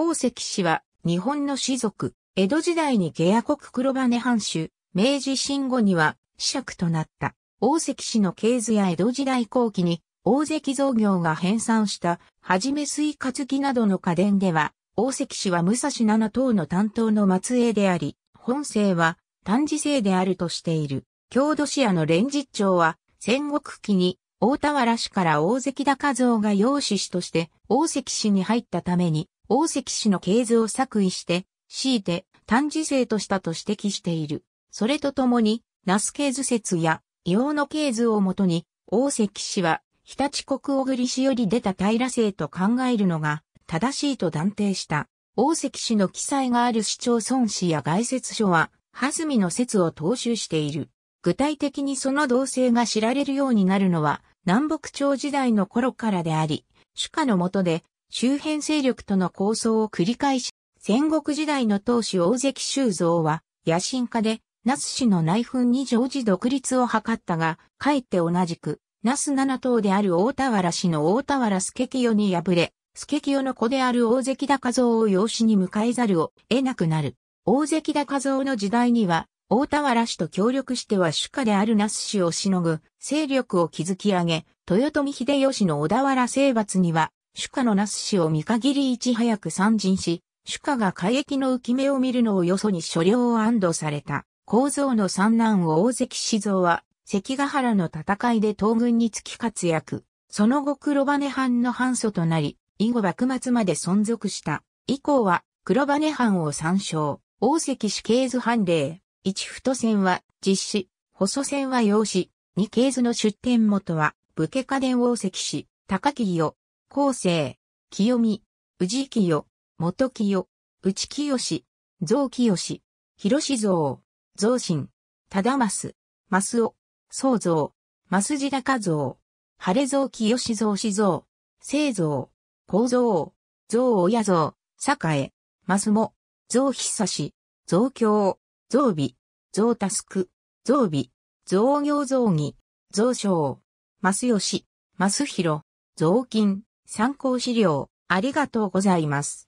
大関氏は日本の士族、江戸時代に下野国黒羽藩主、明治新後には死者となった。大関氏の系図や江戸時代後期に大関造業が編纂した、はじめ水活器などの家電では、大関氏は武蔵七島の担当の末裔であり、本姓は短治姓であるとしている。郷土市屋の連日長は、戦国期に大田原氏から大関高蔵が養子氏として大関氏に入ったために、大関氏の系図を作為して、強いて単次性としたと指摘している。それとともに、ナス系図説や、硫黄の系図をもとに、大関氏は、日立国小栗氏より出た平性と考えるのが、正しいと断定した。大関氏の記載がある市町村史や外説書は、ずみの説を踏襲している。具体的にその動静が知られるようになるのは、南北朝時代の頃からであり、主家の下で周辺勢力との抗争を繰り返し、戦国時代の当主大関修造は野心家で、那須氏の内紛に常時独立を図ったが、かえって同じく、那須七党である大田原氏の大田原助清に敗れ、助清の子である大関高蔵を養子に迎えざるを得なくなる。大関高蔵の時代には、大田原氏と協力しては主家である那須氏をしのぐ勢力を築き上げ、豊臣秀吉の小田原征伐には主家の那須氏を見限りいち早く参陣し、主家が海域の浮き目を見るのをよそに所領を安堵された。構造の三男を大関志蔵は、関ヶ原の戦いで東軍につき活躍。その後黒羽藩の藩祖となり、以後幕末まで存続した。以降は、黒羽藩を参照。大関氏系図判例。一太線は実施。細線は用紙。二系図の出典元は、武家家電大関氏、高木を、後世、清美、宇治清、元清、内清、増清、広志像、増進、忠増、増尾、創造、増地高像、晴れ像清志像志像、聖像、構親像、栄、増も、像久し、増強、増美、増タスク、増美、増行増義、増賞、増吉、増広、増金、参考資料ありがとうございます。